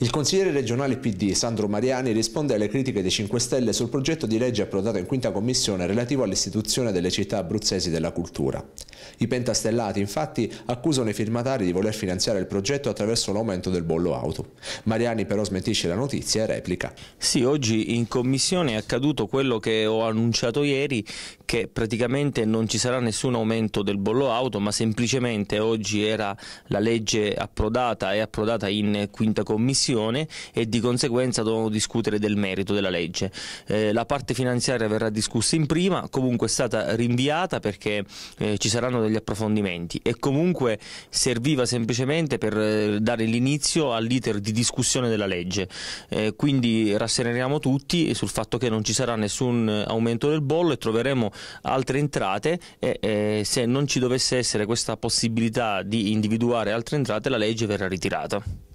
Il consigliere regionale PD Sandro Mariani risponde alle critiche dei 5 Stelle sul progetto di legge approdato in quinta commissione relativo all'istituzione delle città abruzzesi della cultura. I pentastellati infatti accusano i firmatari di voler finanziare il progetto attraverso l'aumento del bollo auto. Mariani però smentisce la notizia e replica. Sì, oggi in commissione è accaduto quello che ho annunciato ieri, che praticamente non ci sarà nessun aumento del bollo auto, ma semplicemente oggi era la legge approdata e approdata in quinta commissione e di conseguenza dovevano discutere del merito della legge. Eh, la parte finanziaria verrà discussa in prima, comunque è stata rinviata perché eh, ci sarà saranno degli approfondimenti e comunque serviva semplicemente per eh, dare l'inizio all'iter di discussione della legge. Eh, quindi rassereniamo tutti sul fatto che non ci sarà nessun eh, aumento del bollo e troveremo altre entrate e eh, se non ci dovesse essere questa possibilità di individuare altre entrate la legge verrà ritirata.